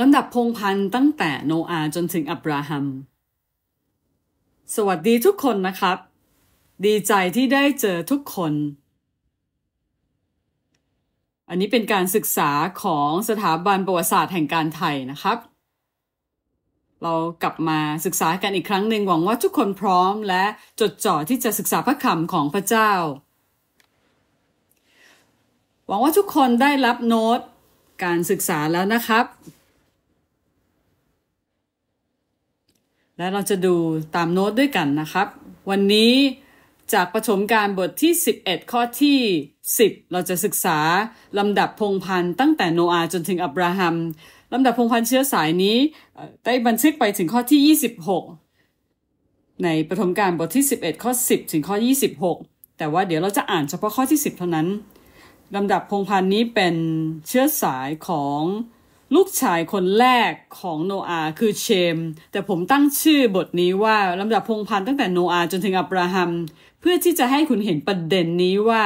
ลำดับพงพันธ์ตั้งแต่โนอาจนถึงอับราฮัม สวัสดีทุกคนนะครับ ดีใจที่ได้เจอทุกคน อันนี้เป็นการศึกษาของสถาบันประวัติศาสตร์แห่งการไทยนะครับ เรากลับมาศึกษากันอีกครั้งหนึ่งหวังว่าทุกคนพร้อมและจดจ่อที่จะศึกษาพระคำของพระเจ้า หวังว่าทุกคนได้รับโน้ต การศึกษาแล้วนะครับและเราจะดูตามโน้ตด้วยกันนะครับ วันนี้จากประชมการบทที่11 ข้อที่ 10เราจะศึกษาลำดับพงพันธ์ตั้งแต่โนอาจนถึงอับราฮัมลำดับพงพันธ์เชื้อสายนี้ได้บันทึกไปถึงข้อที่ 26 ในประชมการบทที่11 ข้อ 10 ถึงข้อ 26 แต่ว่าเดี๋ยวเราจะอ่านเฉพาะข้อที่ 10 เท่านั้นลำดับพงพันธ์นี้เป็นเชื้อสายของลูกชายคนแรกของโนอาคือเชม แต่ผมตั้งชื่อบทนี้ว่าลำดับพงพันธ์ตั้งแต่โนอาจนถึงอับราฮัม เพื่อที่จะให้คุณเห็นประเด็นนี้ว่า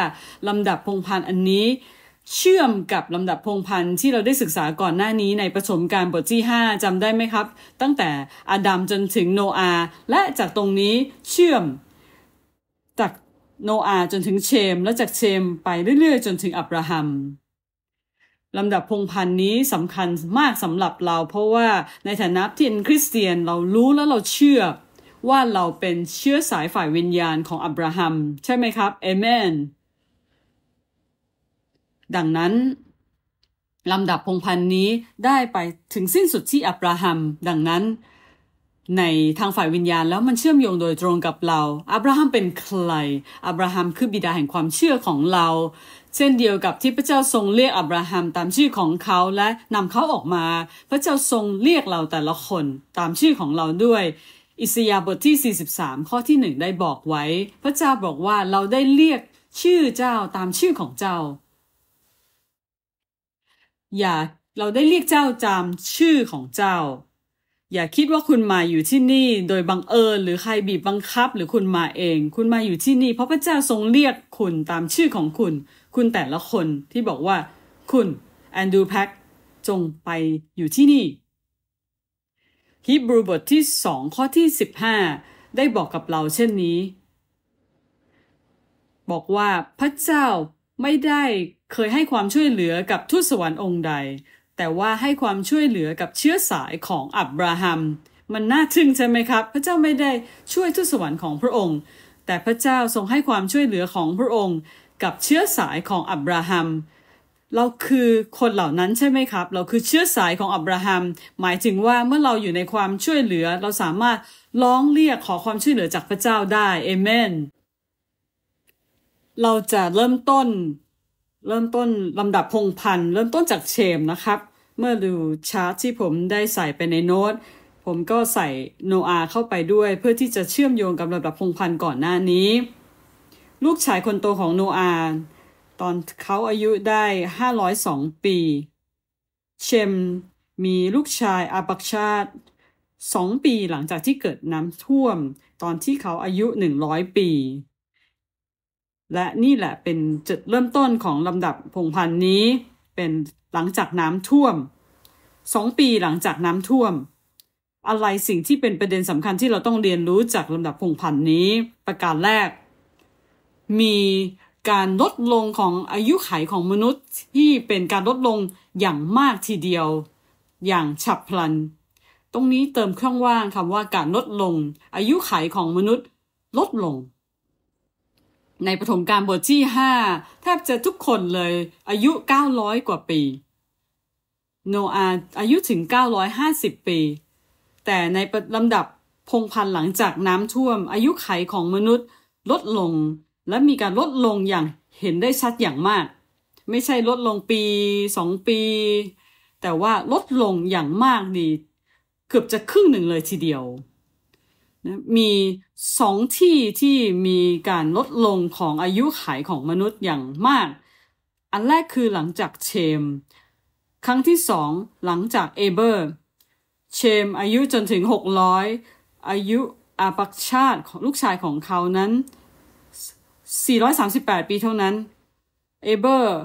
ลำดับพงพันธ์อันนี้ เชื่อมกับลำดับพงพันธ์ที่เราได้ศึกษาก่อนหน้านี้ในประสมการบทที่ 5จำได้ไหมครับ ตั้งแต่อาดัมจนถึงโนอาและจากตรงนี้เชื่อม จากโนอาจนถึงเชม และจากเชมไปเรื่อยๆ จนถึงอับราฮัมลำดับพงพันธ์นี้สำคัญมากสำหรับเรา เพราะว่าในฐานะที่เป็นคริสเตียนเรารู้และเราเชื่อ ว่าเราเป็นเชื้อสายฝ่ายวิญญาณของอับราฮัม ใช่ไหมครับเอเมน ดังนั้น ลำดับพงพันธ์นี้ได้ไปถึงสิ้นสุดที่อับราฮัม ดังนั้น ในทางฝ่ายวิญญาณแล้วมันเชื่อมโยงโดยตรงกับเราอับราฮัมเป็นใครอับราฮัมคือบิดาแห่งความเชื่อของเราเช่นเดียวกับที่พระเจ้าทรงเรียกอับราฮัมตามชื่อของเขาและนำเขาออกมา พระเจ้าทรงเรียกเราแต่ละคนตามชื่อของเราด้วย อิสยาบทที่43ข้อที่หนึ่งได้บอกไว้ พระเจ้าบอกว่าเราได้เรียกชื่อเจ้าตามชื่อของเจ้า อย่าเราได้เรียกเจ้าตามชื่อของเจ้า อย่าคิดว่าคุณมาอยู่ที่นี่ โดยบังเอิญหรือใครบีบบังคับหรือคุณมาเอง คุณมาอยู่ที่นี่ เพราะพระเจ้าทรงเรียกคุณตามชื่อของคุณคุณแต่ละคนที่บอกว่า คุณแอนดูแพ็กจงไปอยู่ที่นี่ฮีบรูบทที่สองข้อที่สิบห้าได้บอกกับเราเช่นนี้ บอกว่าพระเจ้าไม่ได้เคยให้ความช่วยเหลือกับทูตสวรรค์องค์ใด แต่ว่าให้ความช่วยเหลือกับเชื้อสายของอับราฮัม มันน่าทึ่งใช่ไหมครับ พระเจ้าไม่ได้ช่วยทูตสวรรค์ของพระองค์ แต่พระเจ้าทรงให้ความช่วยเหลือของพระองค์กับเชื้อสายของอับราฮัมเราคือคนเหล่านั้นใช่ไหมครับ เราคือเชื้อสายของอับราฮัมหมายถึงว่าเมื่อเราอยู่ในความช่วยเหลือ เราสามารถร้องเรียกขอความช่วยเหลือจากพระเจ้าได้เอเมนเราจะเริ่มต้นเริ่มต้นลำดับพงพันเริ่มต้นจากเชมนะครับ เมื่อดูชาร์ตที่ผมได้ใส่ไปในโน้ต ผมก็ใส่โนอาเข้าไปด้วย เพื่อที่จะเชื่อมโยงกับลำดับพงพันก่อนหน้านี้ลูกชายคนโตของโนอาห์ตอนเขาอายุได้502 ปี เชมมีลูกชายอาบักชาติงปีหลังจากที่เกิดน้ำท่วม ตอนที่เขาอายุ100 ปี และนี่แหละเป็นจุดเริ่มต้นของลำดับพงพันธ์นี้เป็นหลังจากน้ำท่วมสองปีหลังจากน้ำท่วม อะไรสิ่งที่เป็นประเด็นสำคัญที่เราต้องเรียนรู้จากลำดับพงพันธ์นี้ประการแรกมีการลดลงของอายุไขของมนุษย์ที่เป็นการลดลงอย่างมากทีเดียว อย่างฉับพลัน ตรงนี้เติมเครื่องว่างคำว่าการลดลง อายุไขของมนุษย์ลดลง ในปฐมกาลบทที่5แทบจะทุกคนเลย อายุ900 กว่าปี โนอาอายุถึง950ปี แต่ในลำดับพงพันหลังจากน้ำท่วมอายุไขของมนุษย์ ลดลงและมีการลดลงอย่างเห็นได้ชัดอย่างมาก ไม่ใช่ลดลงปี 2 ปี แต่ว่าลดลงอย่างมากนี่เกือบจะครึ่งหนึ่งเลยทีเดียวนะมีสองที่ที่มีการลดลงของอายุขายของมนุษย์อย่างมาก อันแรกคือหลังจากเชม ครั้งที่สองหลังจากเอเบอร์ เชมอายุจนถึง 600 อายุอาปักชาติของลูกชายของเขานั้น438 ปีเท่านั้น เอเบอร์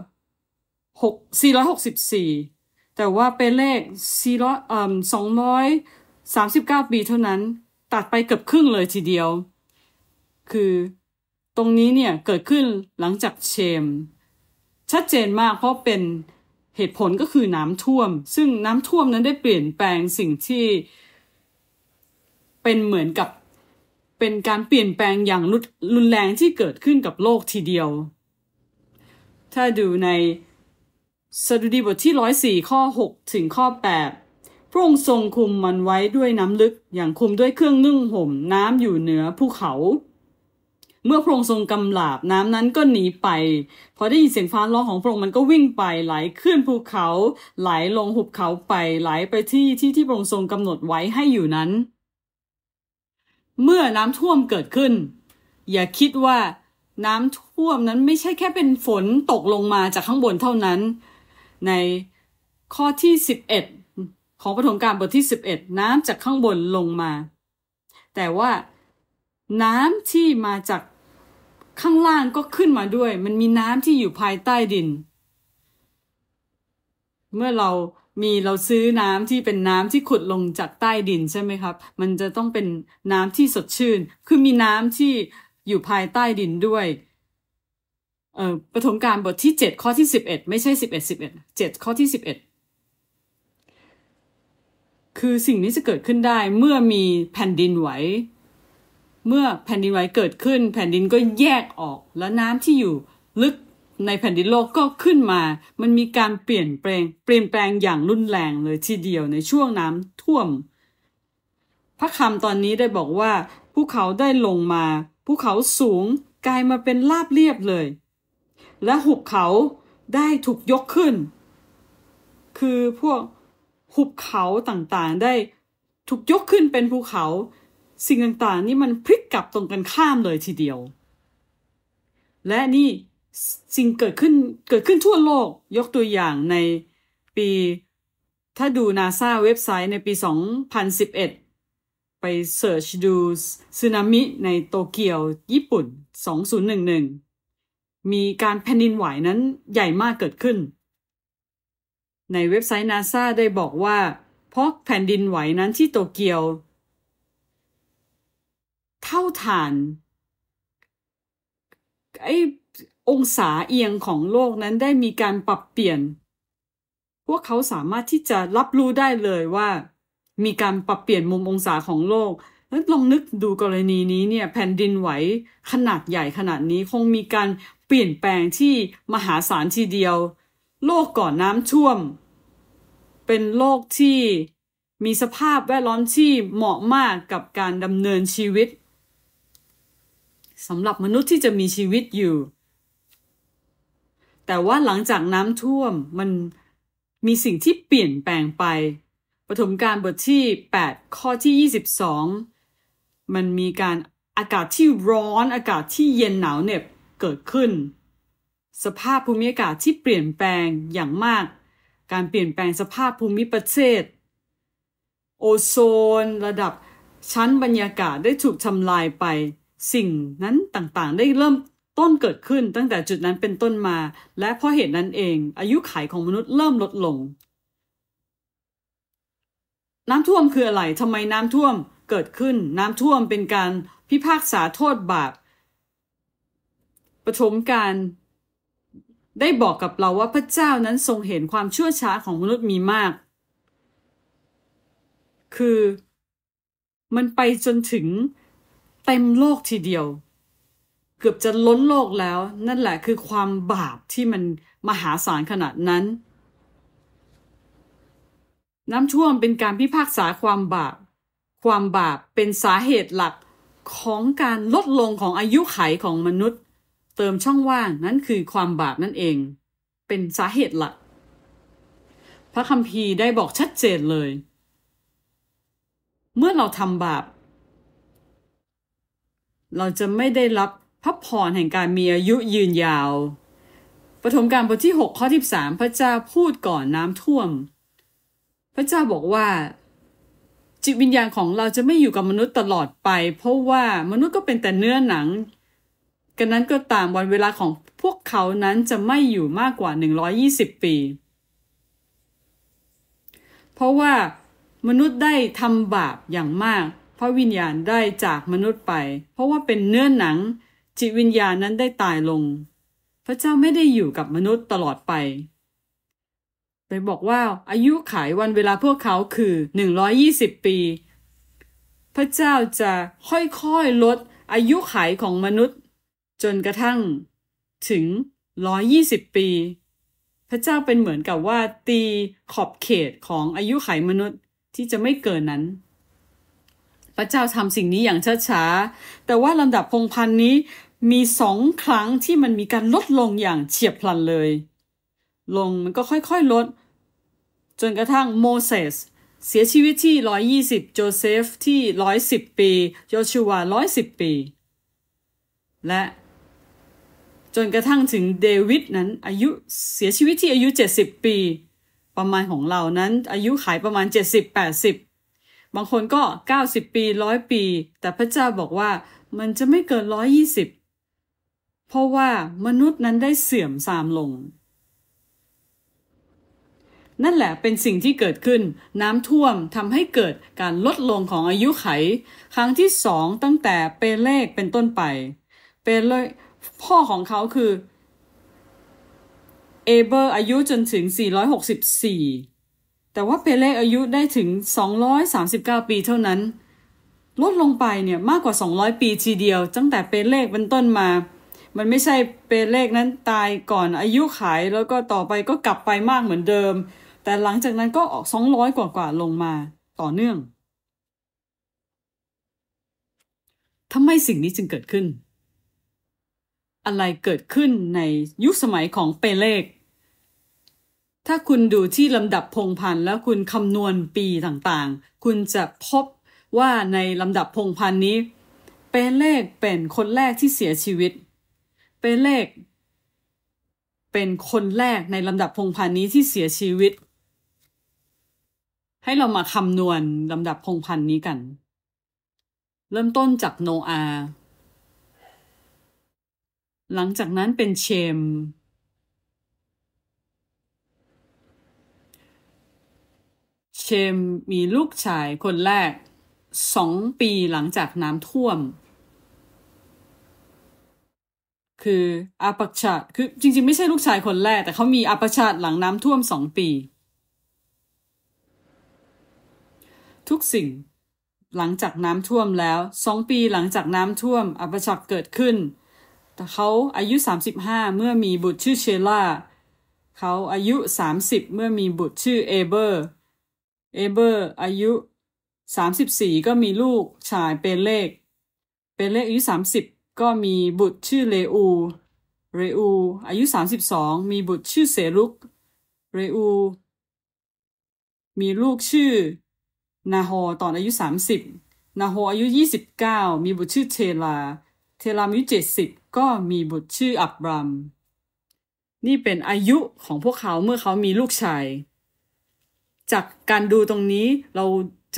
6 464 แต่ว่าเป็นเลข 400อ่อ239 ปีเท่านั้น ตัดไปเกือบครึ่งเลยทีเดียว คือตรงนี้เนี่ยเกิดขึ้นหลังจากเชม ชัดเจนมากเพราะเป็นเหตุผลก็คือน้ำท่วม ซึ่งน้ำท่วมนั้นได้เปลี่ยนแปลงสิ่งที่ เป็นเหมือนกับเป็นการเปลี่ยนแปลงอย่างรุนแรงที่เกิดขึ้นกับโลกทีเดียว ถ้าดูในสดุดีบทที่ร้อยสี่ข้อหกถึงข้อแปดพระองค์ทรงคุมมันไว้ด้วยน้ำลึก อย่างคุมด้วยเครื่องนึ่งห่ม น้ำอยู่เหนือภูเขา เมื่อพระองค์ทรงกำลาบน้ำนั้นก็หนีไป พอได้ยินเสียงฟ้าร้องของพระองค์มันก็วิ่งไปไหลขึ้นภูเขาไหลลงหุบเขาไปไหลไปที่ที่ที่พระองค์ทรงกำหนดไว้ให้อยู่นั้นเมื่อน้ำท่วมเกิดขึ้น อย่าคิดว่าน้ำท่วมนั้นไม่ใช่แค่เป็นฝนตกลงมาจากข้างบนเท่านั้น ในข้อที่11 ของประถมการบทที่11น้ำจากข้างบนลงมา แต่ว่าน้ำที่มาจากข้างล่างก็ขึ้นมาด้วย มันมีน้ำที่อยู่ภายใต้ดิน เมื่อเรามีเราซื้อน้ำที่เป็นน้ำที่ขุดลงจากใต้ดินใช่ไหมครับ มันจะต้องเป็นน้ำที่สดชื่น คือมีน้ำที่อยู่ภายใต้ดินด้วยเอ่อปฐมกาลบทที่เจ็ดข้อที่สิบเอ็ดไม่ใช่สิบเอ็ดสิบเอ็ดเจ็ดข้อที่สิบเอ็ดคือสิ่งนี้จะเกิดขึ้นได้เมื่อมีแผ่นดินไหว เมื่อแผ่นดินไหวเกิดขึ้น แผ่นดินก็แยกออก และน้ำที่อยู่ลึกในแผ่นดินโลกก็ขึ้นมา มันมีการเปลี่ยนแปลงเปลี่ยนแปลงอย่างรุนแรงเลยทีเดียวในช่วงน้ำท่วม พระคำตอนนี้ได้บอกว่าภูเขาได้ลงมาภูเขาสูงกลายมาเป็นราบเรียบเลย และหุบเขาได้ถูกยกขึ้น คือพวกหุบเขาต่างๆได้ถูกยกขึ้นเป็นภูเขา สิ่งต่างๆนี่มันพลิกกลับตรงกันข้ามเลยทีเดียว และนี่สิ่งเกิดขึ้นเกิดขึ้นทั่วโลกยกตัวอย่างในปี ถ้าดูนาซาเว็บไซต์ในปี 2011 ไปเสิร์ชดูสึนามิในโตเกียวญี่ปุ่น 2011 มีการแผ่นดินไหวนั้นใหญ่มากเกิดขึ้น ในเว็บไซต์นาซาได้บอกว่า เพราะแผ่นดินไหวนั้นที่โตเกียว เท่าฐานไอองศาเอียงของโลกนั้นได้มีการปรับเปลี่ยน พวกเขาสามารถที่จะรับรู้ได้เลยว่า มีการปรับเปลี่ยนมุมองศาของโลกแล้วลองนึกดูกรณีนี้เนี่ย แผ่นดินไหวขนาดใหญ่ขนาดนี้คงมีการเปลี่ยนแปลงที่มหาศาลทีเดียว โลกก่อนน้ำท่วม เป็นโลกที่มีสภาพแวดล้อมที่เหมาะมากกับการดำเนินชีวิตสำหรับมนุษย์ที่จะมีชีวิตอยู่ แต่ว่าหลังจากน้ำท่วมมันมีสิ่งที่เปลี่ยนแปลงไปปฐมการบทที่ 8 ข้อที่ 22 มันมีการอากาศที่ร้อนอากาศที่เย็นหนาวเหน็บเกิดขึ้น สภาพภูมิอากาศที่เปลี่ยนแปลงอย่างมาก การเปลี่ยนแปลงสภาพภูมิประเทศ โอโซน ระดับชั้นบรรยากาศได้ถูกทำลายไปสิ่งนั้นต่างๆ ได้เริ่มต้นเกิดขึ้นตั้งแต่จุดนั้นเป็นต้นมา และเพราะเหตุนั้นเองอายุขัยของมนุษย์เริ่มลดลง น้ำท่วมคืออะไร ทำไมน้ำท่วมเกิดขึ้นน้ำท่วมเป็นการพิพากษาโทษบาป ประชมการได้บอกกับเราว่าพระเจ้านั้นทรงเห็นความชั่วช้าของมนุษย์มีมาก คือ มันไปจนถึงเต็มโลกทีเดียว เกือบจะล้นโลกแล้วนั่นแหละคือความบาปที่มันมหาศาลขนาดนั้น น้ำท่วมเป็นการพิพากษาความบาป ความบาปเป็นสาเหตุหลักของการลดลงของอายุไขของมนุษย์ เติมช่องว่างนั้นคือความบาปนั่นเอง เป็นสาเหตุหลักพระคัมภีร์ได้บอกชัดเจนเลย เมื่อเราทำบาปเราจะไม่ได้รับพักผ่อนแห่งการมีอายุยืนยาวปฐมกาลบทที่ 6 ข้อทีา3พระเจ้าพูดก่อนน้ำท่วมพระเจ้าบอกว่า จิตวิญญาณของเราจะไม่อยู่กับมนุษย์ตลอดไป เพราะว่ามนุษย์ก็เป็นแต่เนื้อหนัง กันนั้นก็ตามวันเวลาของพวกเขานั้นจะไม่อยู่มากกว่า 120 ปี เพราะว่ามนุษย์ได้ทำบาปอย่างมากพระวิญญาณได้จากมนุษย์ไป เพราะว่าเป็นเนื้อหนังจิตวิญญาณนั้นได้ตายลง พระเจ้าไม่ได้อยู่กับมนุษย์ตลอดไป ไปบอกว่าอายุขายวันเวลาพวกเขาคือ 120 ปี พระเจ้าจะค่อยๆลดอายุขายของมนุษย์ จนกระทั่งถึง 120 ปี พระเจ้าเป็นเหมือนกับว่าตีขอบเขตของอายุขายมนุษย์ที่จะไม่เกินนั้นพระเจ้าทำสิ่งนี้อย่างช้าๆ แต่ว่าลำดับพงพันนี้มีสองครั้งที่มันมีการลดลงอย่างเฉียบพลันเลย ลงมันก็ค่อยๆลด จนกระทั่งโมเสสเสียชีวิตที่ 120โจเซฟที่ 110 ปี โยชูวา 110 ปี และจนกระทั่งถึงเดวิดนั้น อายุเสียชีวิตที่อายุ 70 ปี ประมาณของเรานั้น อายุขายประมาณ 70-80บางคนก็ 90 ปีร้อยปี แต่พระเจ้าบอกว่ามันจะไม่เกินร้อยี่สิบเพราะว่ามนุษย์นั้นได้เสื่อมทรามลง นั่นแหละเป็นสิ่งที่เกิดขึ้น น้ำท่วมทำให้เกิดการลดลงของอายุไข ครั้งที่สองตั้งแต่เปเลกเป็นต้นไป เปเลกพ่อของเขาคือ เอเบอร์อายุจนถึง 464แต่ว่าเปเล่อายุได้ถึง239ปีเท่านั้นลดลงไปเนี่ยมากกว่า 200 ปีทีเดียวตั้งแต่เปเล่เป็นต้นมา มันไม่ใช่เปเล่นั้นตายก่อนอายุขายแล้วก็ต่อไปก็กลับไปมากเหมือนเดิม แต่หลังจากนั้นก็ออก200กว่ากว่าลงมาต่อเนื่องทำไมสิ่งนี้จึงเกิดขึ้น อะไรเกิดขึ้นในยุคสมัยของเปเลกถ้าคุณดูที่ลำดับพงพันธ์แล้วคุณคำนวณปีต่างๆ คุณจะพบว่าในลำดับพงพันธ์นี้ เป็นเลขเป็นคนแรกที่เสียชีวิต เป็นเลขเป็นคนแรกในลำดับพงพันธ์นี้ที่เสียชีวิต ให้เรามาคำนวณลำดับพงพันธ์นี้กัน เริ่มต้นจากโนอา หลังจากนั้นเป็นเชมเชมมีลูกชายคนแรกสองปีหลังจากน้ำท่วม คืออาปัชาคือจริง ๆ ไม่ใช่ลูกชายคนแรก แต่เขามีอาปัชาหลังน้ำท่วมสองปี ทุกสิ่งหลังจากน้ำท่วมแล้วสองปีหลังจากน้ำท่วมอาปัชาเกิดขึ้น แต่เขาอายุ 35เมื่อมีบุตรชื่อเชล่าเขาอายุ 30 เมื่อมีบุตรชื่อเอเบอร์เอเบอร์อายุ 34 ก็มีลูกชายเปเลกเปเลกอายุ 30 ก็มีบุตรชื่อเลอูเรอูอายุ 32 มีบุตรชื่อเสรุกเรอูมีลูกชื่อนาโฮ ตอนอายุ 30 นาโฮ อายุ 29 มีบุตรชื่อเทลา เทลามอายุิบก็มีบุตรชื่ออับรามนี่เป็นอายุของพวกเขาเมื่อเขามีลูกชายจากการดูตรงนี้เรา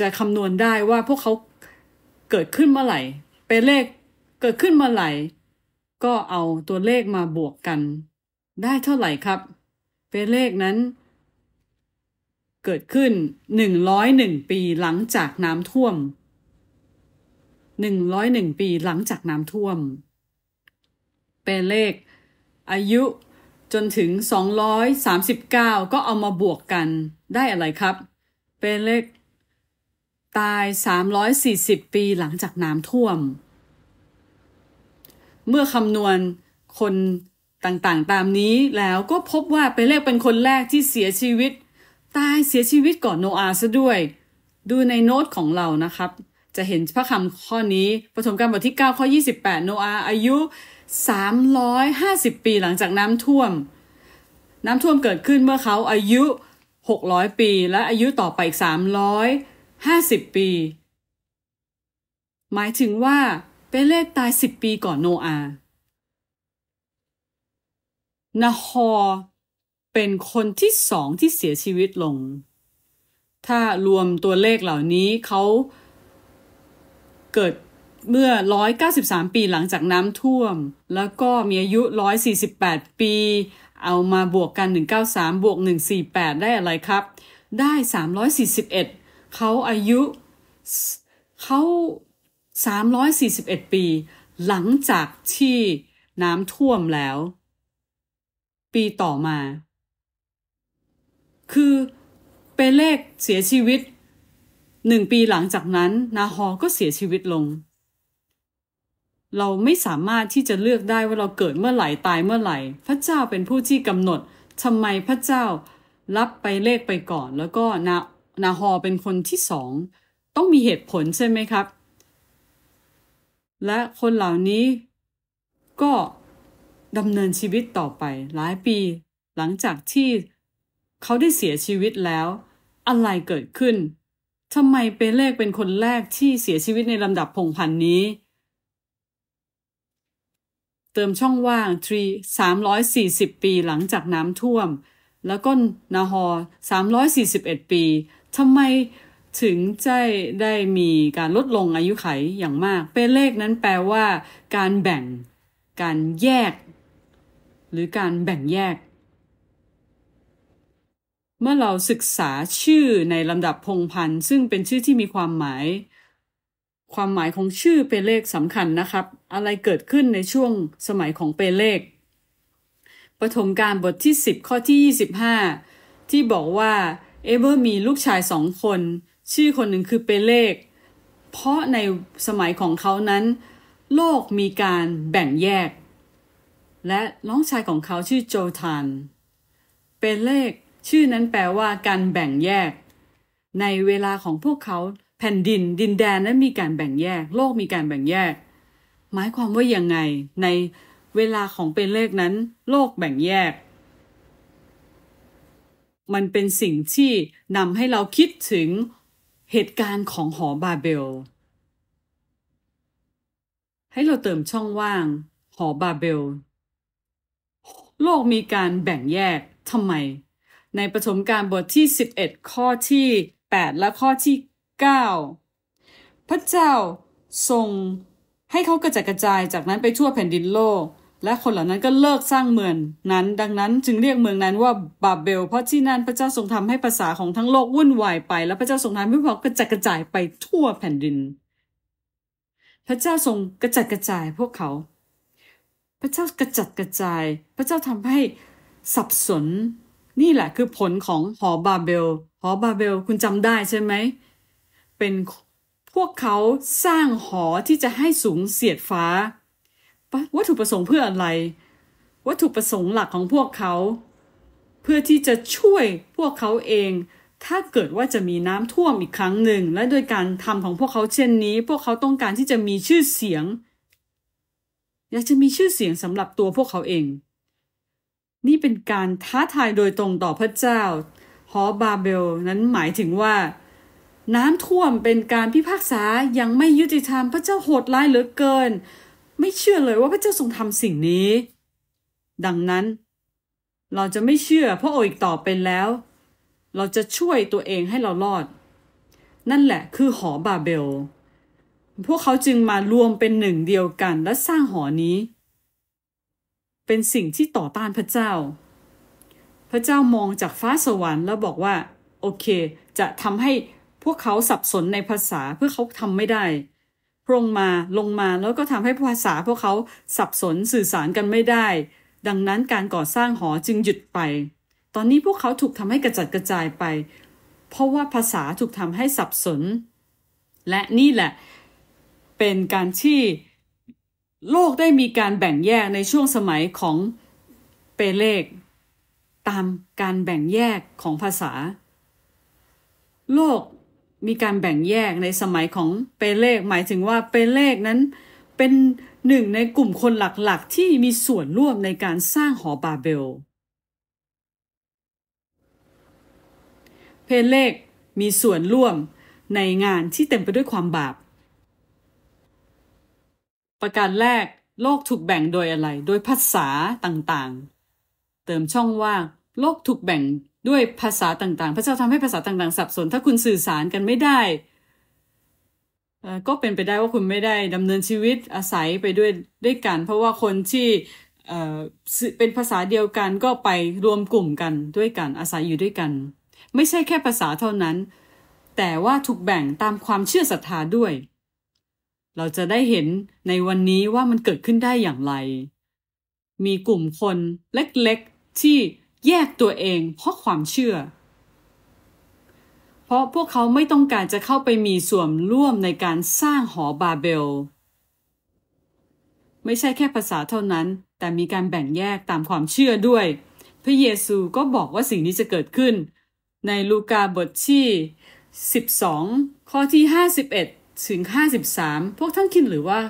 จะคำนวณได้ว่าพวกเขาเกิดขึ้นเมื่อไหร่ เป็นเลขเกิดขึ้นเมื่อไหร่ ก็เอาตัวเลขมาบวกกัน ได้เท่าไหร่ครับ เป็นเลขนั้น เกิดขึ้น 101 ปีหลังจากน้ำท่วม 101 ปีหลังจากน้ำท่วม เป็นเลข อายุจนถึง 239 ก็เอามาบวกกันได้อะไรครับ เป็นเลขตาย 340 ปีหลังจากน้ำท่วม เมื่อคำนวณคนต่างๆ ตามนี้แล้วก็พบว่าเป็นเลขเป็นคนแรกที่เสียชีวิตตายเสียชีวิตก่อน โนอาซะด้วย ดูในโน้ตของเรานะครับ จะเห็นพระคำข้อนี้ปฐมกาลบทที่9ข้อ28 โนอาอายุ 350 ปีหลังจากน้ำท่วม น้ำท่วมเกิดขึ้นเมื่อเขาอายุ600 ปีและอายุต่อไปอีก 350 ปี หมายถึงว่าเปเลตตาย 10 ปีก่อนโนอาห์นาฮอเป็นคนที่สองที่เสียชีวิตลง ถ้ารวมตัวเลขเหล่านี้เขาเกิดเมื่อ 193 ปีหลังจากน้ำท่วมแล้วก็มีอายุ 148 ปีเอามาบวกกัน 193บวก148 ได้อะไรครับ ได้ 341เขาอายุเขา341 ปี หลังจากที่น้ำท่วมแล้ว ปีต่อมา คือเปเลกเสียชีวิตหนึ่งปีหลังจากนั้น นาฮอก็เสียชีวิตลงเราไม่สามารถที่จะเลือกได้ว่าเราเกิดเมื่อไหร่ตายเมื่อไหร่พระเจ้าเป็นผู้ที่กำหนด ทำไมพระเจ้ารับไปเลขไปก่อน แล้วก็นานาฮอเป็นคนที่สองต้องมีเหตุผลใช่ไหมครับ และคนเหล่านี้ ก็ดำเนินชีวิตต่อไปหลายปี หลังจากที่เขาได้เสียชีวิตแล้ว อะไรเกิดขึ้นทำไมเปเลกเป็นคนแรกที่เสียชีวิตในลำดับพงพันนี้เติมช่องว่างทรี340 ปีหลังจากน้ำท่วม แล้วก็นาฮอ 341 ปีทำไมถึงด้ได้มีการลดลงอายุไขอย่างมาก เป็นเลขนั้นแปลว่าการแบ่ง การแยก หรือการแบ่งแยก เมื่อเราศึกษาชื่อในลำดับพงพันธ์ซึ่งเป็นชื่อที่มีความหมายความหมายของชื่อเปเลกสำคัญนะครับ อะไรเกิดขึ้นในช่วงสมัยของเปเลกปฐมการบทที่ 10 ข้อที่ 25 ที่บอกว่าเอเบอร์มีลูกชายสองคน ชื่อคนหนึ่งคือเปเลกเพราะในสมัยของเขานั้น โลกมีการแบ่งแยก และน้องชายของเขาชื่อโจทานเปเลกชื่อนั้นแปลว่าการแบ่งแยก ในเวลาของพวกเขาแผ่นดินดินแดนนั้นมีการแบ่งแยก โลกมีการแบ่งแยก หมายความว่ายังไงในเวลาของเป็นเลขนั้น โลกแบ่งแยก มันเป็นสิ่งที่นำให้เราคิดถึงเหตุการณ์ของหอบาเบล ให้เราเติมช่องว่าง หอบาเบล โลกมีการแบ่งแยกทำไมในปฐมกาลบทที่11ข้อที่8และข้อที่9พระเจ้าทรงให้เขากระจัดกระจาย จากนั้นไปทั่วแผ่นดินโลก และคนเหล่านั้นก็เลิกสร้างเมืองนั้น ดังนั้น จึงเรียกเมืองนั้น ว่าบาเบล เพราะที่นั่นพระเจ้าทรงทำให้ภาษาของทั้งโลกวุ่นวายไป และพระเจ้าทรงทำให้พวกเขากระจัดกระจายไปทั่วแผ่นดิน พระเจ้าทรงกระจัดกระจายพวกเขา พระเจ้ากระจัดกระจาย พระเจ้าทำให้สับสน นี่แหละคือผลของหอบาเบล หอบาเบลคุณจำได้ใช่ไหมเป็นพวกเขาสร้างหอที่จะให้สูงเสียดฟ้า วัตถุประสงค์เพื่ออะไร วัตถุประสงค์หลักของพวกเขา เพื่อที่จะช่วยพวกเขาเอง ถ้าเกิดว่าจะมีน้ำท่วมอีกครั้งหนึ่ง และโดยการทำของพวกเขาเช่นนี้ พวกเขาต้องการที่จะมีชื่อเสียง อยากจะมีชื่อเสียงสำหรับตัวพวกเขาเอง นี่เป็นการท้าทายโดยตรงต่อพระเจ้าหอบาเบลนั้นหมายถึงว่าน้ำท่วมเป็นการพิพากษายังไม่ยุติธรรมพระเจ้าโหดร้ายเหลือเกิน ไม่เชื่อเลยว่าพระเจ้าทรงทำสิ่งนี้ ดังนั้น เราจะไม่เชื่อพระโออีกต่อไปแล้ว เราจะช่วยตัวเองให้เรารอด นั่นแหละคือหอบาเบล พวกเขาจึงมารวมเป็นหนึ่งเดียวกันและสร้างหอนี้ เป็นสิ่งที่ต่อต้านพระเจ้า พระเจ้ามองจากฟ้าสวรรค์แล้วบอกว่า โอเคจะทำให้พวกเขาสับสนในภาษาเพื่อเขาทำไม่ได้ พรงมาลงมาแล้วก็ทำให้ภาษาพวกเขาสับสนสื่อสารกันไม่ได้ ดังนั้นการก่อสร้างหอจึงหยุดไป ตอนนี้พวกเขาถูกทำให้กระจัดกระจายไป เพราะว่าภาษาถูกทำให้สับสน และนี่แหละ เป็นการที่ โลกได้มีการแบ่งแยกในช่วงสมัยของเปเลกตามการแบ่งแยกของภาษา โลกมีการแบ่งแยกในสมัยของเปเลกหมายถึงว่าเปเลกนั้นเป็นหนึ่งในกลุ่มคนหลักๆ ที่มีส่วนร่วมในการสร้างหอบาเบลเปเลกมีส่วนร่วมในงานที่เต็มไปด้วยความบาป ประการแรกโลกถูกแบ่งโดยอะไรโดยภาษาต่างๆ เติมช่องว่างโลกถูกแบ่งด้วยภาษาต่างๆ พระเจ้าทำให้ภาษาต่างๆ สับสน ถ้าคุณสื่อสารกันไม่ได้ ก็เป็นไปได้ว่าคุณไม่ได้ ดำเนินชีวิตอาศัยไปด้วยด้วยกัน เพราะว่าคนที่เป็นภาษาเดียวกันก็ไปรวมกลุ่มกันด้วยกันอาศัยอยู่ด้วยกัน ไม่ใช่แค่ภาษาเท่านั้น แต่ว่าถูกแบ่งตามความเชื่อศรัทธาด้วย เราจะได้เห็นในวันนี้ว่ามันเกิดขึ้นได้อย่างไร มีกลุ่มคนเล็กๆ ที่แยกตัวเองเพราะความเชื่อ เพราะพวกเขาไม่ต้องการจะเข้าไปมีส่วนร่วมในการสร้างหอบาเบล ไม่ใช่แค่ภาษาเท่านั้น แต่มีการแบ่งแยกตามความเชื่อด้วย พระเยซูก็บอกว่าสิ่งนี้จะเกิดขึ้น ในลูกาบทที่ 12 ข้อที่51 ถึง 53 พวกท่านคิดหรือว่า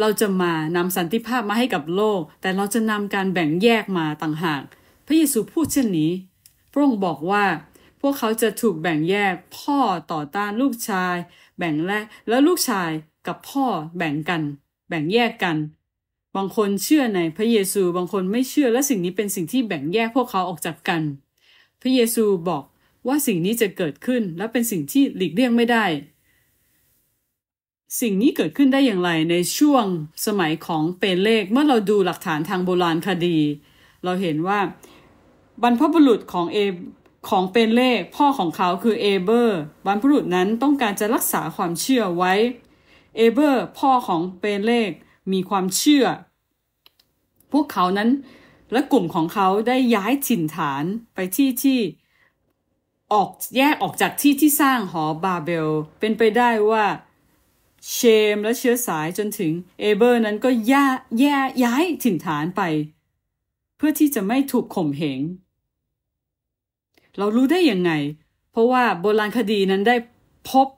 เราจะมานำสันติภาพมาให้กับโลก แต่เราจะนำการแบ่งแยกมาต่างหากพระเยซูพูดเช่นนี้ พระองค์บอกว่า พวกเขาจะถูกแบ่งแยก พ่อต่อต้านลูกชาย แบ่งแลกแล้วลูกชายกับพ่อ แบ่งกัน แบ่งแยกกัน บางคนเชื่อในพระเยซู บางคนไม่เชื่อ และสิ่งนี้เป็นสิ่งที่แบ่งแยกพวกเขาออกจากกัน พระเยซูบอกว่าสิ่งนี้จะเกิดขึ้นและเป็นสิ่งที่หลีกเลี่ยงไม่ได้ สิ่งนี้เกิดขึ้นได้อย่างไรในช่วงสมัยของเปเลกเมื่อเราดูหลักฐานทางโบราณคดี เราเห็นว่าบรรพบุรุษของเอของเปนเล่พ่อของเขาคือเอเบอร์บรรพบุรุษนั้นต้องการจะรักษาความเชื่อไว้ เอเบอร์พ่อของเปนเล่มีความเชื่อ พวกเขานั้น และกลุ่มของเขาได้ย้ายถิ่นฐานไปที่ที่ ออกแยกออกจากที่ที่สร้างหอบาเบล เป็นไปได้ว่า เชมและเชื้อสายจนถึงเอเบอร์นั้นก็ย่าแย่ย้ายถิ่นฐานไป เพื่อที่จะไม่ถูกข่มเหงเรารู้ได้ยังไง เพราะว่าโบราณคดีนั้นได้พบ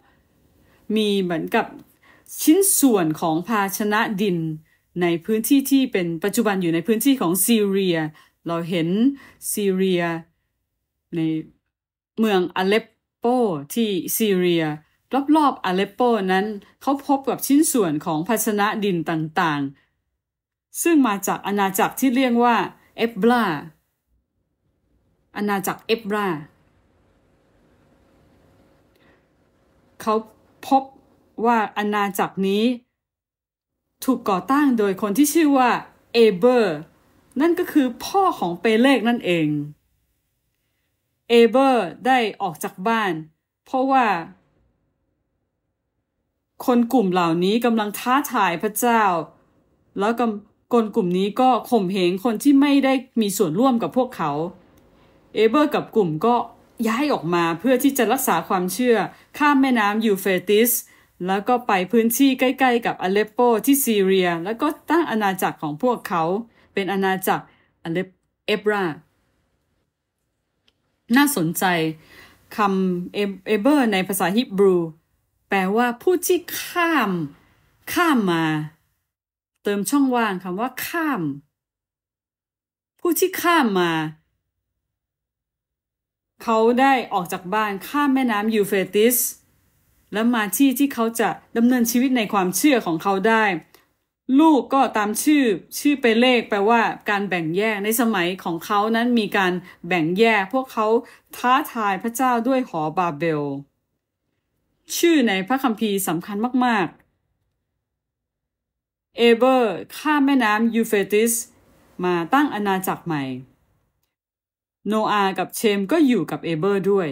มีเหมือนกับชิ้นส่วนของภาชนะดิน ในพื้นที่ที่เป็นปัจจุบันอยู่ในพื้นที่ของซีเรีย เราเห็นซีเรีย ในเมืองอเลปโปที่ซีเรีย รอบๆ อเลปโปนั้นเขาพบกับชิ้นส่วนของภาชนะดินต่างๆ ซึ่งมาจากอาณาจักรที่เรียกว่าเอฟบลาอาณาจักรเอฟรา เขาพบว่าอาณาจักรนี้ ถูกก่อตั้งโดยคนที่ชื่อว่าเอเบอร์ นั่นก็คือพ่อของเปเลกนั่นเอง เอเบอร์ได้ออกจากบ้าน เพราะว่า คนกลุ่มเหล่านี้กำลังท้าทายพระเจ้า แล้วก็คนกลุ่มนี้ก็ข่มเหงคนที่ไม่ได้มีส่วนร่วมกับพวกเขาเอเบอร์กับกลุ่มก็ย้ายออกมาเพื่อที่จะรักษาความเชื่อ ข้ามแม่น้ำยูเฟติส แล้วก็ไปพื้นที่ใกล้ ๆ กับอเลปโปที่ซีเรีย แล้วก็ตั้งอาณาจักรของพวกเขา เป็นอาณาจักรอเลปเอบราน่าสนใจคำเอเบอร์ ในภาษาฮิบรู แปลว่าผู้ที่ข้าม ข้ามมา เติมช่องว่างคำว่าข้าม ผู้ที่ข้ามมาเขาได้ออกจากบ้านข้ามแม่น้ำยูเฟรติส และมาที่ที่เขาจะดำเนินชีวิตในความเชื่อของเขาได้ ลูกก็ตามชื่อชื่อเป็นเลขแปลว่า การแบ่งแยกในสมัยของเขานั้นมีการแบ่งแยกพวกเขาท้าทายพระเจ้าด้วยหอบาเบล ชื่อในพระคัมภีร์สำคัญมากๆเอเบอร์ข้ามแม่น้ำยูเฟติส มาตั้งอาณาจักรใหม่โนอากับเชมก็อยู่กับเอเบอร์ด้วย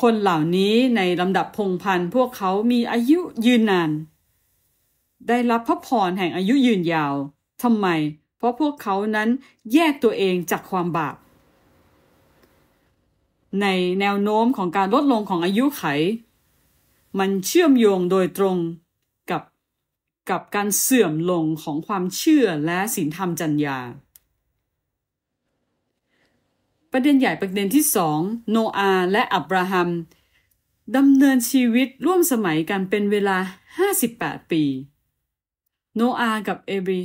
คนเหล่านี้ในลำดับพงพันธ์พวกเขามีอายุยืนนาน ได้รับพระพรแห่งอายุยืนยาวทำไม เพราะพวกเขานั้นแยกตัวเองจากความบาป ในแนวโน้มของการลดลงของอายุไข มันเชื่อมโยงโดยตรงกับ กับการเสื่อมลงของความเชื่อและศีลธรรมจัญญาประเด็นใหญ่ประเด็นที่สองโนอาและอับราฮัมดำเนินชีวิตร่วมสมัยกันเป็นเวลา 58 ปี โนอากับเอบรี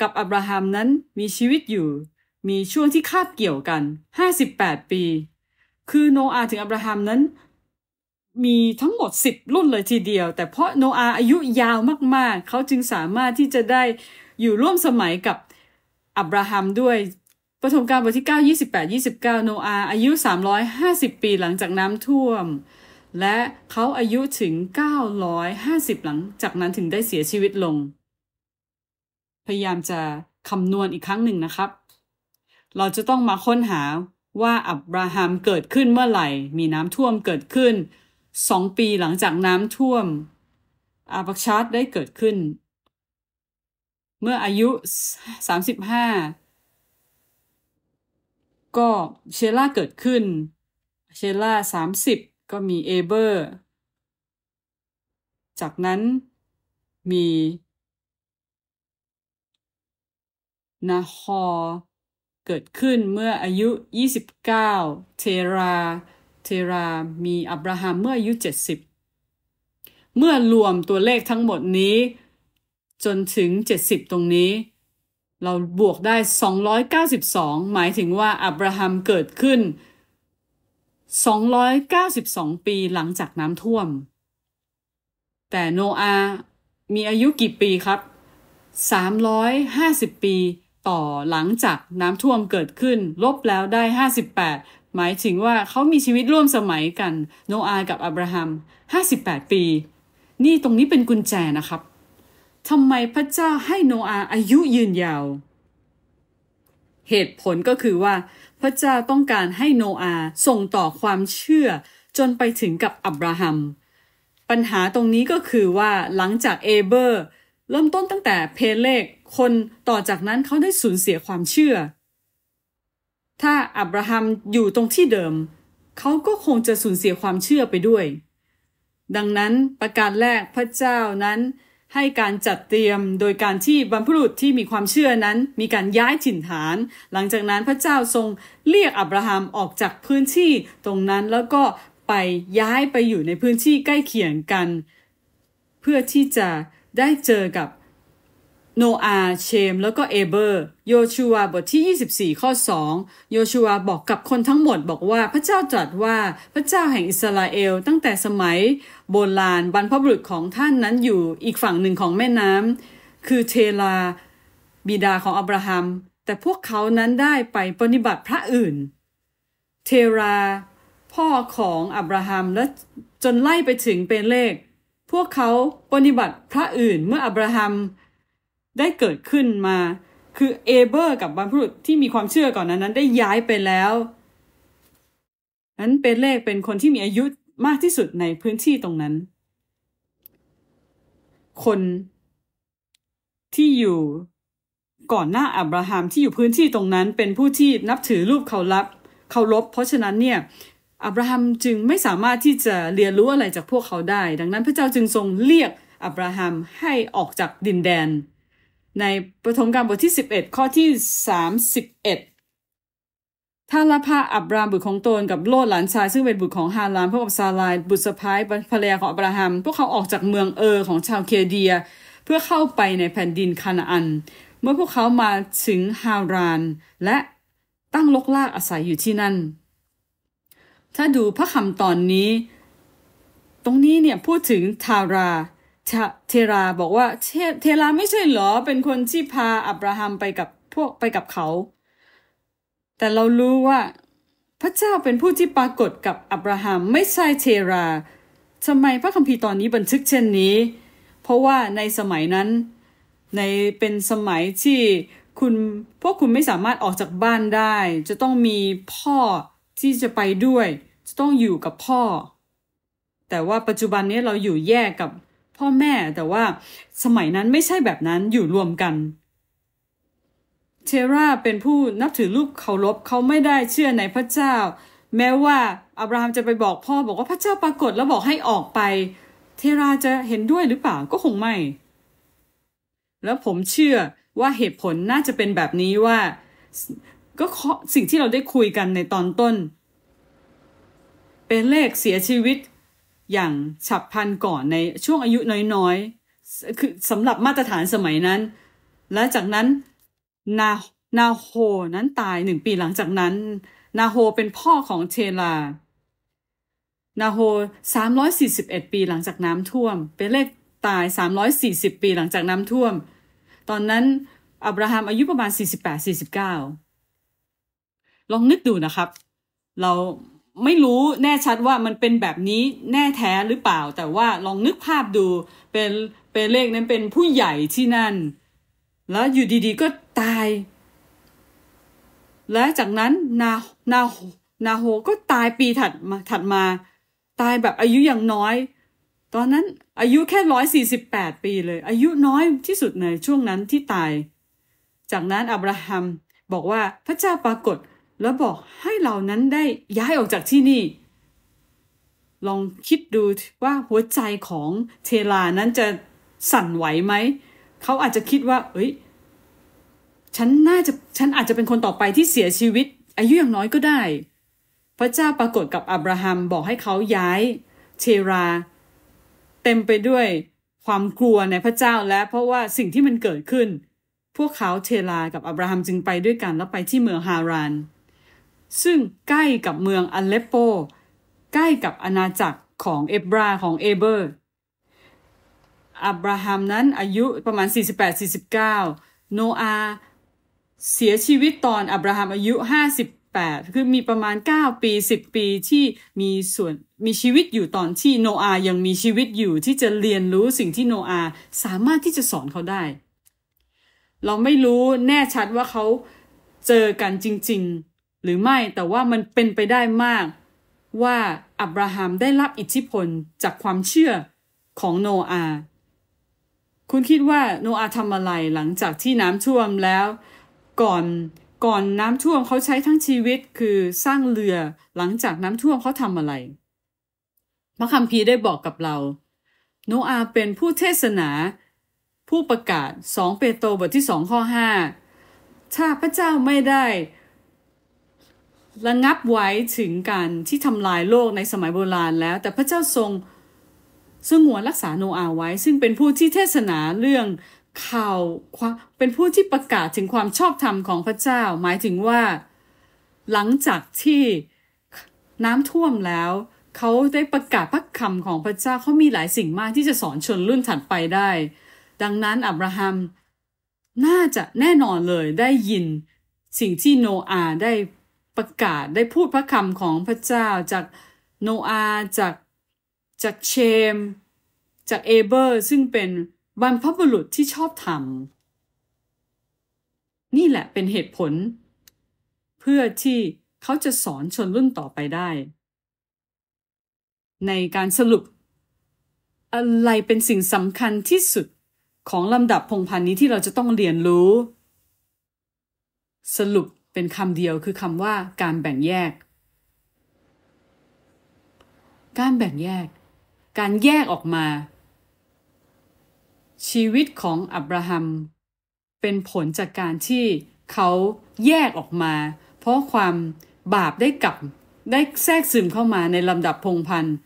กับอับราฮัมนั้นมีชีวิตอยู่ มีช่วงที่คาบเกี่ยวกัน 58 ปี คือโนอาถึงอับราฮัมนั้นมีทั้งหมด 10 รุ่นเลยทีเดียว แต่เพราะโนอาอายุยาวมากๆ เขาจึงสามารถที่จะได้อยู่ร่วมสมัยกับอับราฮัมด้วยปฐมกาลบทที่9 28 29 โนอาอายุ 350 ปีหลังจากน้ำท่วม และเขาอายุถึง950หลังจากนั้นถึงได้เสียชีวิตลง พยายามจะคำนวณอีกครั้งหนึ่งนะครับ เราจะต้องมาค้นหาว่าอับราฮัมเกิดขึ้นเมื่อไหร่มีน้ำท่วมเกิดขึ้น2ปีหลังจากน้ำท่วมอาบักชาร์ดได้เกิดขึ้น เมื่ออายุ35ก็เชล่าเกิดขึ้น เชล่าสามสิบก็มีเอเบอร์จากนั้นมีนาฮอเกิดขึ้นเมื่ออายุ 29 เทรา เทรามีอับราฮัมเมื่ออายุ 70 เมื่อรวมตัวเลขทั้งหมดนี้ จนถึง 70 ตรงนี้เราบวกได้ 292 หมายถึงว่าอับราฮัมเกิดขึ้น 292 ปีหลังจากน้ำท่วม แต่โนอา มีอายุกี่ปีครับ 350 ปีต่อหลังจากน้ำท่วมเกิดขึ้น ลบแล้วได้ 58 หมายถึงว่าเขามีชีวิตร่วมสมัยกัน โนอากับอับราฮัม 58 ปี นี่ตรงนี้เป็นกุญแจนะครับทำไมพระเจ้าให้โนอาอายุยืนยาว เหตุผลก็คือว่า พระเจ้าต้องการให้โนอาส่งต่อความเชื่อจนไปถึงกับอับราฮัม ปัญหาตรงนี้ก็คือว่าหลังจากเอเบอร์ เริ่มต้นตั้งแต่เพเลกคนต่อจากนั้นเขาได้สูญเสียความเชื่อ ถ้าอับราฮัมอยู่ตรงที่เดิม เขาก็คงจะสูญเสียความเชื่อไปด้วย ดังนั้นประการแรกพระเจ้านั้นให้การจัดเตรียมโดยการที่บรรพุรุษที่มีความเชื่อนั้นมีการย้ายถิ่นฐาน หลังจากนั้นพระเจ้าทรงเรียกอับราฮัมออกจากพื้นที่ตรงนั้นแล้วก็ไปย้ายไปอยู่ในพื้นที่ใกล้เคียงกัน เพื่อที่จะได้เจอกับโนอาเชมแล้วก็เอเบอร์ โยชูวา บทที่ 24 ข้อ 2 โยชูวา บอกกับคนทั้งหมดบอกว่าพระเจ้าตรัสว่าพระเจ้าแห่งอิสราเอล ตั้งแต่สมัย โบราณ บรรพบุรุษของท่านนั้นอยู่อีกฝั่งหนึ่งของแม่น้ำคือเทลา บิดาของอับราฮัม แต่พวกเขานั้นได้ไปปฏิบัติพระอื่น เทราพ่อของอับราฮัมและจนไล่ไปถึงเปเลกพวกเขาปฏิบัติพระอื่นเมื่ออับราฮัมได้เกิดขึ้นมา คือเอเบอร์กับบรรพบุรุษที่มีความเชื่อก่อนนั้นนั้นได้ย้ายไปแล้ว นั้นเป็นเลขเป็นคนที่มีอายุมากที่สุดในพื้นที่ตรงนั้น คนที่อยู่ ก่อนหน้าอับราฮัมที่อยู่พื้นที่ตรงนั้น เป็นผู้ที่นับถือรูปเขารับเขารบ เพราะฉะนั้นเนี่ยอับราฮัมจึงไม่สามารถที่จะเรียนรู้อะไรจากพวกเขาได้ ดังนั้นพระเจ้าจึงทรงเรียกอับราฮัมให้ออกจากดินแดนในประมการบทที่ 11 ข้อที่ 31ถ้าละพาอับรามบุตรของตนกับโลดหลานชาย ซึ่งเป็นบุตรของฮารามพวกอับซาลาย บุตรสะพ้ายภรรยาของอับราฮัมพวกเขาออกจากเมืองเออของชาวเคเดีย เพื่อเข้าไปในแผ่นดินคานาอัน เมื่อพวกเขามาถึงฮารานและตั้งลกลากอาศัยอยู่ที่นั่น ถ้าดูพระคำตอนนี้ ตรงนี้เนี่ยพูดถึงทาราเทราบอกว่าเทราไม่ใช่หรอเป็นคนที่พาอับราฮัมไปกับพวกไปกับเขา แต่เรารู้ว่า พระเจ้าเป็นผู้ที่ปรากฏกับ อับราฮัมไม่ใช่เทราทำไมพระคัมภีร์ตอนนี้บันทึกเช่นนี้ เพราะว่าในสมัยนั้น ในเป็นสมัยที่คุณพวกคุณไม่สามารถออกจากบ้านได้ จะต้องมีพ่อที่จะไปด้วย จะต้องอยู่กับพ่อ แต่ว่าปัจจุบันนี้เราอยู่แยกกับพ่อแม่แต่ว่าสมัยนั้นไม่ใช่แบบนั้นอยู่รวมกัน เทราเป็นผู้นับถือลูกเคารพเขาไม่ได้เชื่อในพระเจ้า แม้ว่าอับราฮัมจะไปบอกพ่อบอกว่าพระเจ้าปรากฏแล้วบอกให้ออกไป เทราจะเห็นด้วยหรือเปล่าก็คงไม่ แล้วผมเชื่อว่าเหตุผลน่าจะเป็นแบบนี้ว่าก็สิ่งที่เราได้คุยกันในตอนต้น เป็นเลขเสียชีวิตอย่างฉับพลันก่อนในช่วงอายุน้อยๆ คือสำหรับมาตรฐานสมัยนั้น และจากนั้น นานาโฮนั้นตายหนึ่งปีหลังจากนั้น นาโฮเป็นพ่อของเทลา นาโฮ 341 ปีหลังจากน้ำท่วม เป็นเลขตาย 340 ปีหลังจากน้ำท่วม ตอนนั้นอับราฮัมอายุประมาณ 48-49 ลองนึกดูนะครับ เราไม่รู้แน่ชัดว่ามันเป็นแบบนี้แน่แท้หรือเปล่า แต่ว่าลองนึกภาพดูเป็นเป็นเลขนั้นเป็นผู้ใหญ่ที่นั่น แล้วอยู่ดีๆก็ตาย และจากนั้นนานานาโฮก็ตายปีถัดมาถัดมา ตายแบบอายุอย่างน้อย ตอนนั้นอายุแค่ร้อยสี่สิบแปดปีเลย อายุน้อยที่สุดในช่วงนั้นที่ตาย จากนั้นอับราฮัมบอกว่าพระเจ้าปรากฏแล้วบอกให้เหล่านั้นได้ย้ายออกจากที่นี่ ลองคิดดูว่าหัวใจของเทลานั้นจะสั่นไหวไหม เขาอาจจะคิดว่า เอ้ย ฉันน่าจะ ฉันอาจจะเป็นคนต่อไปที่เสียชีวิต อายุอย่างน้อยก็ได้ พระเจ้าปรากฏกับอับราฮัมบอกให้เขาย้าย เทราเต็มไปด้วยความกลัวในพระเจ้าและเพราะว่าสิ่งที่มันเกิดขึ้น พวกเขาเทลากับอับราฮัมจึงไปด้วยกัน แล้วไปที่เมืองฮารานซึ่งใกล้กับเมืองอเลปโป ใกล้กับอาณาจักรของเอบราของเอเบอร์อับราฮัมนั้นอายุประมาณ 48-49 โนอาเสียชีวิตตอนอับราฮัมอายุ 58 คือมีประมาณ 9 ปี 10 ปีที่มีส่วนมีชีวิตอยู่ตอนที่โนอายังมีชีวิตอยู่ที่จะเรียนรู้สิ่งที่โนอาสามารถที่จะสอนเขาได้ เราไม่รู้แน่ชัดว่าเขาเจอกันจริงๆหรือไม่แต่ว่ามันเป็นไปได้มาก ว่าอับราฮัมได้รับอิทธิพลจากความเชื่อของโนอา คุณคิดว่า โนอาทำอะไร หลังจากที่น้ำท่วมแล้ว ก่อนก่อนน้ำท่วมเขาใช้ทั้งชีวิตคือสร้างเรือหลังจากน้ำท่วมเขาทำอะไรพระคัมภีร์ได้บอกกับเรา โนอาเป็นผู้เทศนา ผู้ประกาศสองเปโตรบทที่สองข้อาถ้าพระเจ้าไม่ได้ระงับไว้ถึงการที่ทำลายโลกในสมัยโบราณแล้ว แต่พระเจ้าทรงสงวนรักษาโนอาไว้ซึ่งเป็นผู้ที่เทศนาเรื่อง ข่าวเป็นผู้ที่ประกาศถึงความชอบธรรมของพระเจ้า หมายถึงว่า หลังจากที่ น้ำท่วมแล้ว เขาได้ประกาศพระคำของพระเจ้าเขามีหลายสิ่งมากที่จะสอนชนรุ่นถัดไปได้ ดังนั้นอับราฮัมน่าจะแน่นอนเลยได้ยิน สิ่งที่โนอาได้ประกาศได้พูดพระคำของพระเจ้าจากโนอาจากจากเชม จากเอเบอร์ ซึ่งเป็นบรรพบุรุษที่ชอบธรรมนี่แหละเป็นเหตุผล เพื่อที่เขาจะสอนชนรุ่นต่อไปได้ ในการสรุป อะไรเป็นสิ่งสำคัญที่สุดของลำดับพงพันนี้ที่เราจะต้องเรียนรู้ สรุปเป็นคำเดียวคือคำว่าการแบ่งแยก การแบ่งแยก การแยกออกมา ชีวิตของอับราฮัม เป็นผลจากการที่เขาแยกออกมา เพราะความบาปได้กลับได้แทรกซึมเข้ามาในลำดับพงพันธ์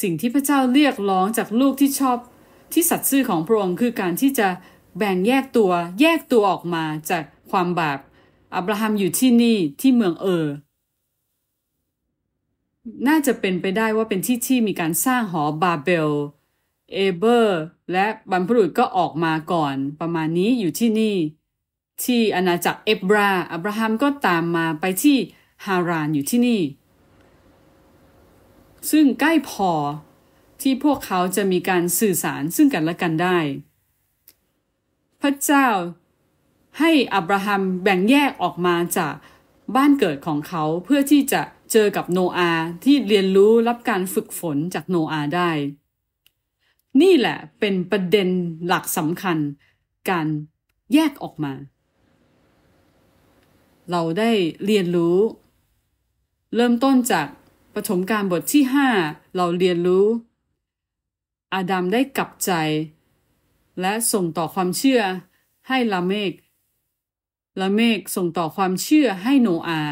สิ่งที่พระเจ้าเรียกร้องจากลูกที่ชอบที่สัตย์ซื่อของพระองค์คือการที่จะแบ่งแยกตัวแยกตัวออกมาจากความบาปอับราฮัมอยู่ที่นี่ที่เมืองเออ น่าจะเป็นไปได้ว่าเป็นที่ที่มีการสร้างหอบาเบล เอเบอร์ และบรรพบุรุษก็ออกมาก่อนประมาณนี้อยู่ที่นี่ ที่อาณาจักรเอบราอับราฮัมก็ตามมาไปที่ฮารานอยู่ที่นี่ ซึ่งใกล้พอที่พวกเขาจะมีการสื่อสารซึ่งกันและกันได้ พระเจ้าให้อับราฮัมแบ่งแยกออกมาจาก บ้านเกิดของเขาเพื่อที่จะเจอกับโนอาที่เรียนรู้รับการฝึกฝนจากโนอาได้ นี่แหละเป็นประเด็นหลักสำคัญการแยกออกมา เราได้เรียนรู้ เริ่มต้นจากปฐมการบทที่ 5 เราเรียนรู้ อาดัมได้กลับใจ และส่งต่อความเชื่อให้ลาเมกละเมกส่งต่อความเชื่อให้โนอา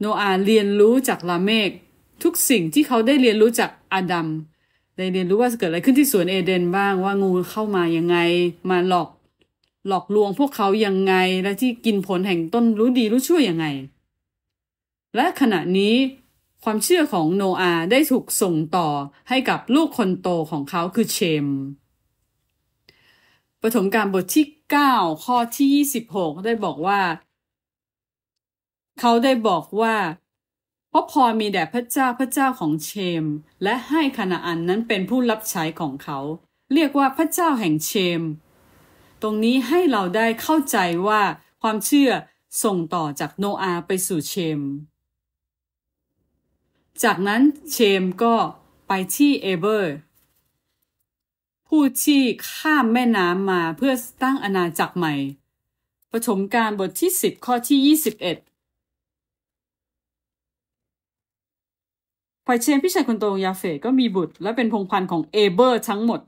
โนอาเรียนรู้จากละเมกทุกสิ่งที่เขาได้เรียนรู้จากอาดัมได้เรียนรู้ว่าเกิดอะไรขึ้นที่สวนเอเดนบ้างว่างูเข้ามายังไง มาหลอก หลอกลวงพวกเขายังไง และที่กินผลแห่งต้นรู้ดีรู้ชั่วยังไง และขณะนี้ ความเชื่อของโนอาได้ถูกส่งต่อให้กับลูกคนโตของเขาคือเชม ปฐมกาลบทที่ก้าข้อที่ยี่สิบหกได้บอกว่า เขาได้บอกว่าพราะพอมีแด่พระเจ้าพระเจ้าของเชม และให้คณาอันนั้นเป็นผู้รับใช้ของเขา เรียกว่าพระเจ้าแห่งเชม ตรงนี้ให้เราได้เข้าใจว่าความเชื่อส่งต่อจากโนอาไปสู่เชม จากนั้นเชมก็ไปที่เอเบอร์ผู้ที่ข้ามแม่น้ำมาเพื่อตั้งอาณาจักรใหม่ปฐมกาลบทที่ 10 ข้อที่ 21เอยเชนพี่ชายคนโตของยาเฟตก็มีบุตร และเป็นพงพันธ์ของเอเบอร์ทั้งหมด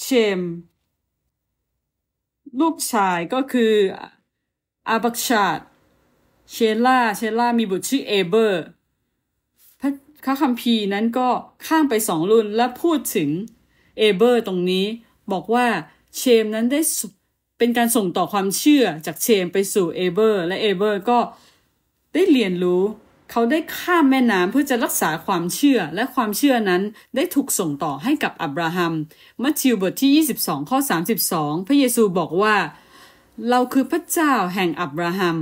เชม ลูกชายก็คืออาบักชาดเชล่าเชล่ามีบุตรชื่อเอเบอร์ข้าคัมภีร์นั้นก็ข้ามไปสองรุ่นและพูดถึง เอเบอร์ตรงนี้ บอกว่าเชมนั้นได้เป็นการส่งต่อความเชื่อจากเชมไปสู่เอเบอร์และเอเบอร์ก็ได้เรียนรู้ เขาได้ข้ามแม่น้ำเพื่อจะรักษาความเชื่อและความเชื่อนั้นได้ถูกส่งต่อให้กับอับราฮัมมัทธิวบทที่22ข้อ32พระเยซูบอกว่า เราคือพระเจ้าแห่งอับราฮัม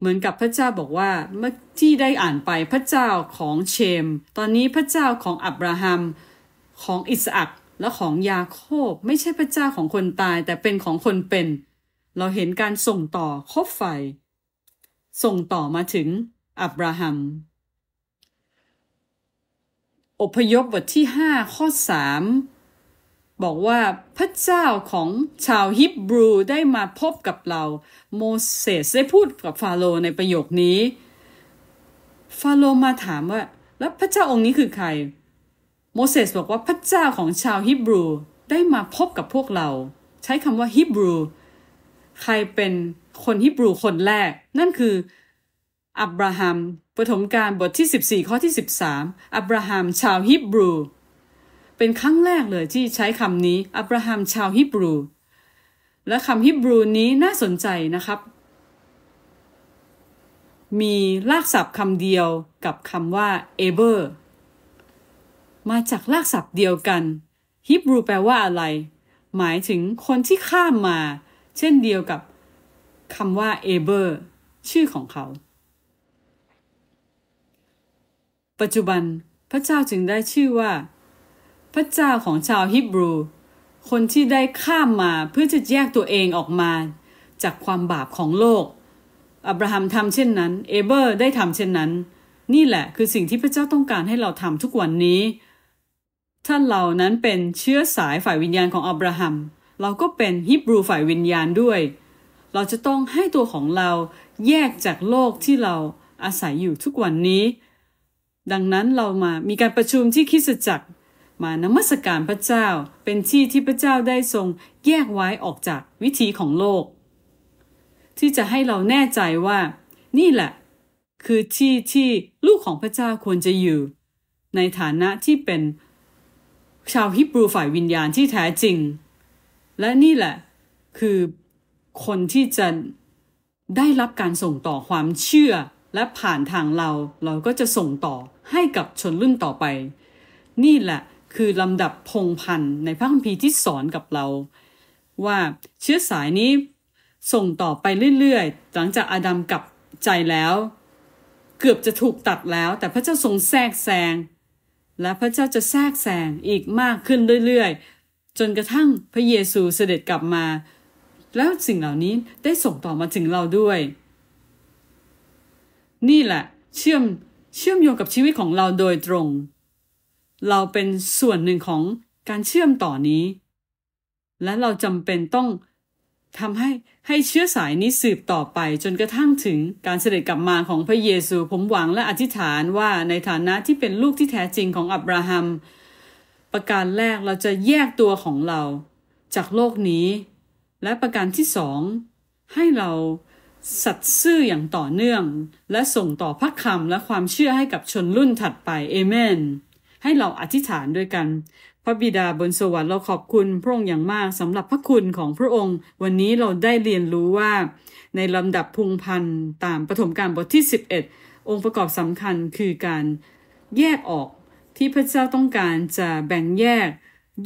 เหมือนกับพระเจ้าบอกว่าเมื่อที่ได้อ่านไปพระเจ้าของเชม ตอนนี้พระเจ้าของอับราฮัมของอิสอักและของยาโคบไม่ใช่พระเจ้าของคนตายแต่เป็นของคนเป็น เราเห็นการส่งต่อคบไฟส่งต่อมาถึง อับราฮัมอพยพบทที่5ข้อ3บอกว่าพระเจ้าของชาวฮิบรูได้มาพบกับเรา โมเสสได้พูดกับฟาโรในประโยคนี้ ฟาโรมาถามว่า แล้วพระเจ้าองค์นี้คือใคร โมเสสบอกว่าพระเจ้าของชาวฮิบรูได้มาพบกับพวกเรา ใช้คำว่าฮิบรู ใครเป็นคนฮิบรูคนแรก นั่นคืออับราฮัมปฐมกาลบทที่ 14 ข้อที่ 13 อับราฮัมชาวฮิบรูเป็นครั้งแรกเลยที่ใช้คำนี้ อับราฮัมชาวฮิบรู และคำฮิบรูนี้น่าสนใจนะครับ มีรากศัพท์คำเดียวกับคำว่า เอเบอร์ มาจากรากศัพท์เดียวกันฮิบรูแปลว่าอะไร หมายถึงคนที่ข้ามมา เช่นเดียวกับคำว่า เอเบอร์ ชื่อของเขา ปัจจุบัน พระเจ้าจึงได้ชื่อว่าพระเจ้าของชาวฮิบรู คนที่ได้ข้ามมาเพื่อจะแยกตัวเองออกมา จากความบาปของโลกอับราฮัมทำเช่นนั้น เอเบอร์ได้ทำเช่นนั้น นี่แหละคือสิ่งที่พระเจ้าต้องการให้เราทำทุกวันนี้ท่านเหล่านั้นเป็นเชื้อสายฝ่ายวิญญาณของอับราฮัมเราก็เป็นฮิบรูฝ่ายวิญญาณด้วย เราจะต้องให้ตัวของเราแยกจากโลกที่เราอาศัยอยู่ทุกวันนี้ ดังนั้นเรามามีการประชุมที่คิสจักรมานมัสการพระเจ้าเป็นที่ที่พระเจ้าได้ทรงแยกไว้ออกจากวิถีของโลก ที่จะให้เราแน่ใจว่า นี่แหละ คือที่ที่ลูกของพระเจ้าควรจะอยู่ ในฐานะที่เป็น ชาวฮิบรูฝ่ายวิญญาณที่แท้จริง และนี่แหละ คือคนที่จะ ได้รับการส่งต่อความเชื่อและผ่านทางเรา เราก็จะส่งต่อให้กับชนรุ่นต่อไป นี่แหละคือลำดับพงพันธ์ในพระคัมภีร์ที่สอนกับเรา ว่าเชื้อสายนี้ ส่งต่อไปเรื่อยๆ หลังจากอาดัมกลับใจแล้ว เกือบจะถูกตัดแล้ว แต่พระเจ้าทรงแทรกแซง และพระเจ้าจะแทรกแซงอีกมากขึ้นเรื่อยๆ จนกระทั่งพระเยซูเสด็จกลับมา แล้วสิ่งเหล่านี้ได้ส่งต่อมาถึงเราด้วย นี่แหละเชื่อมเชื่อมโยงกับชีวิตของเราโดยตรงเราเป็นส่วนหนึ่งของการเชื่อมต่อนี้ และเราจำเป็นต้องทำให้ ให้เชื้อสายนี้สืบต่อไปจนกระทั่งถึงการเสด็จกลับมาของพระเยซู ผมหวังและอธิษฐานว่าในฐานะที่เป็นลูกที่แท้จริงของ อับราฮัม ประการแรกเราจะแยกตัวของเรา จากโลกนี้ และประการที่สอง ให้เราสัตซ์ซื่ออย่างต่อเนื่อง และส่งต่อพระคำและความเชื่อให้กับชนรุ่นถัดไปเอเมนให้เราอธิษฐานด้วยกัน พระบิดาบนสวรรค์เราขอบคุณ พระองค์อย่างมากสำหรับพระคุณของพระองค์ วันนี้เราได้เรียนรู้ว่า ในลำดับพงพันธ์ตามปฐมกาลบทที่ 11องค์ประกอบสำคัญคือการ แยกออกที่พระเจ้าต้องการจะแบ่งแยก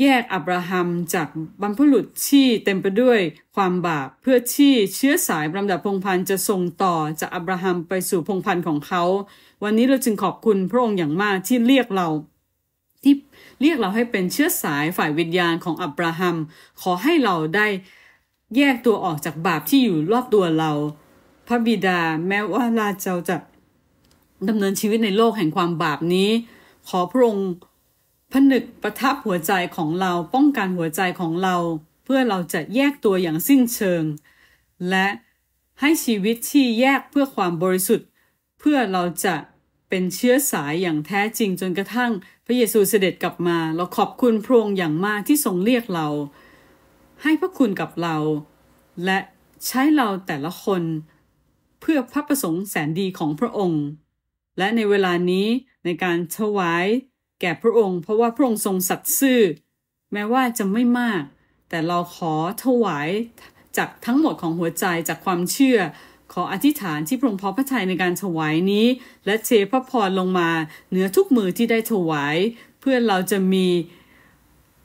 แยกอับราฮัม จากบรรพุรุษที่เต็มไปด้วยความบาปเพื่อที่เชื้อสายลำดับพงพันธ์จะส่งต่อจากอับราฮัมไปสู่พงพันธ์ของเขา วันนี้เราจึงขอบคุณพระองค์อย่างมากที่เรียกเราเรียกเราให้เป็นเชื้อสายฝ่ายวิญญาณของอับราฮัมขอให้เราได้แยกตัวออกจากบาปที่อยู่รอบตัวเรา พระบิดาแม้ว่าเราจะจะดำเนินชีวิตในโลกแห่งความบาปนี้ ขอพระองค์ผนึกประทับหัวใจของเราป้องกันหัวใจของเรา เพื่อเราจะแยกตัวอย่างสิ้นเชิง และให้ชีวิตที่แยกเพื่อความบริสุทธิ์ เพื่อเราจะเป็นเชื้อสายอย่างแท้จริงจนกระทั่งพระเยซูเสด็จกลับมา เราขอบคุณพระองค์อย่างมากที่ทรงเรียกเรา ให้พระคุณกับเรา และใช้เราแต่ละคน เพื่อพระประสงค์แสนดีของพระองค์ และในเวลานี้ในการถวาย แก่พระองค์เพราะว่าพระองค์ทรงสัตย์ซื่อแม้ว่าจะไม่มาก แต่เราขอถวาย จากทั้งหมดของหัวใจจากความเชื่อขออธิษฐานที่พระองค์พอพระทัยในการถวายนี้ และเทพระพรลงมา เหนือทุกมือที่ได้ถวายเพื่อเราจะมี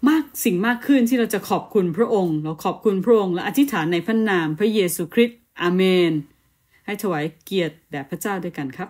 มากสิ่งมากขึ้นที่เราจะขอบคุณพระองค์ เราขอบคุณพระองค์และอธิษฐานในพระนามพระเยซูคริสต์อาเมน ให้ถวายเกียรติแด่พระเจ้าด้วยกันครับ